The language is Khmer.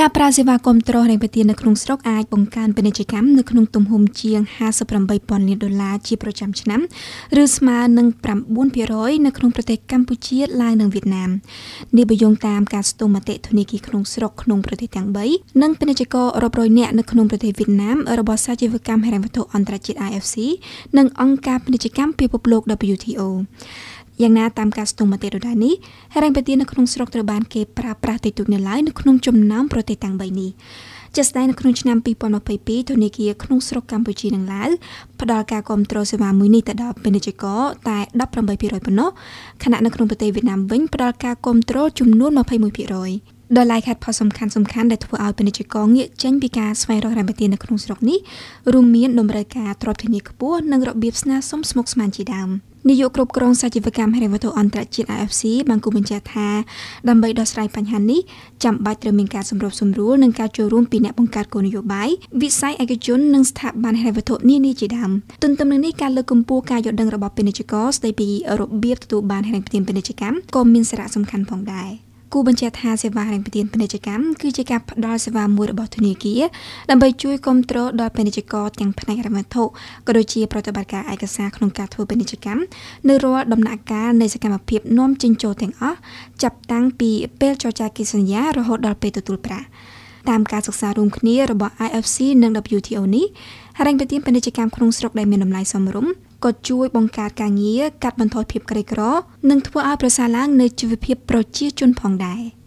ការប្រើសេវាគាំទ្រហិរញ្ញប្បទាននៅក្នុងស្រុកអាចបង្កើនពាណិជ្ជកម្មនៅក្នុងទំហំជាង58,000លានដុល្លារជាប្រចាំឆ្នាំឬស្មើនឹង9%នៅក្នុងប្រទេសកម្ពុជាឡាវនិងវៀតណាមនេះបយងតាមការស្ទង់មតិធនាគារក្នុងស្រុកក្នុងប្រទេសទាំង3និងពាណិជ្ជកររាប់រយនាក់នៅក្នុងប្រទេសវៀតណាមរបស់សាជីវកម្មហិរញ្ញវត្ថុអន្តរជាតិ IFC និងអង្គការពាណិជ្ជកម្មពិភពលោក WTO យ៉ាងណាតាមការស្ទង់មតិដដែលនេះហេរ៉ាញ់ប្រទាននៅក្នុងស្រុកត្រូវបានគេប្រើប្រាស់តិចតួចនៅឡើយនៅក្នុងចំណោមប្រទេសទាំង3នេះជាស្ដែងនៅក្នុងឆ្នាំ2022ធនាគារក្នុងស្រុកកម្ពុជានិងឡាវផ្ដល់ការគ្រប់គ្រងសេវាមួយនេះទៅដល់ពាណិជ្ជករតែ18%ប៉ុណ្ណោះខណៈនៅក្នុងប្រទេសវៀតណាមវិញផ្ដល់ការគ្រប់គ្រងចំនួន21%ដោយឡែកហេតុផលសំខាន់សំខាន់ដែលធ្វើឲ្យពាណិជ្ជករងាកចេញពីការស្វែងរករ៉ែមាទៀននៅក្នុងស្រុកនេះរួមមានតម្រូវការទ្រព្យធានាខ្ពស់និងរបៀបស្នើសុំស្មុគស្មាញជាដើម។នាយកគ្រប់គ្រងសាជីវកម្មហិរញ្ញវត្ថុអន្តរជាតិ AFC បានគូបញ្ជាក់ថាដើម្បីដោះស្រាយបញ្ហានេះចាំបាច់ត្រូវមានការសម្របសម្រួលនិងការចូលរួមពីអ្នកបង្កើតគោលនយោបាយវិស័យឯកជននិងស្ថាប័នហិរញ្ញវត្ថុនានាជាដើមទន្ទឹមនឹងនេះការលើកកម្ពស់ការយល់ដឹងរបស់ពាណិជ្ជករស្ដីពីរបៀបទទួលបានហិរញ្ញប្បទានពាណិជ្ជកម្មក៏មានសារៈសំខាន់ផងដែរ។គូបញ្ជាក់ថាសេវារៀងផ្ទៀនពាណិជ្ជកម្មគឺជាការផ្ដល់សេវាមួយរបស់ធនាគារដើម្បីជួយគ្រប់គ្រងដល់ពាណិជ្ជករទាំងផ្នែករវត្ថុក៏ដូចជាប្រតិបត្តិការឯកសារក្នុងការធ្វើពាណិជ្ជកម្មនៅរាល់ដំណាក់កាលនៃសកម្មភាពនាំចិញ្ចោទាំងអស់ចាប់តាំងពីពេលចរចាកិច្ចសន្យារហូតដល់ពេលទទួលប្រាក់តាមការសិក្សារួមគ្នារបស់ IFC និង WTO នេះរែងប្រទានពាណិជ្ជកម្មក្នុងស្រុកដែលមានតម្លៃសមរម្យក៏ជួយបង្កើតការងារកាត់បន្ថយភាពក្រីក្រនិងធ្វើឲ្យប្រសើរឡើងនូវជីវភាពប្រជាជនផងដែរ។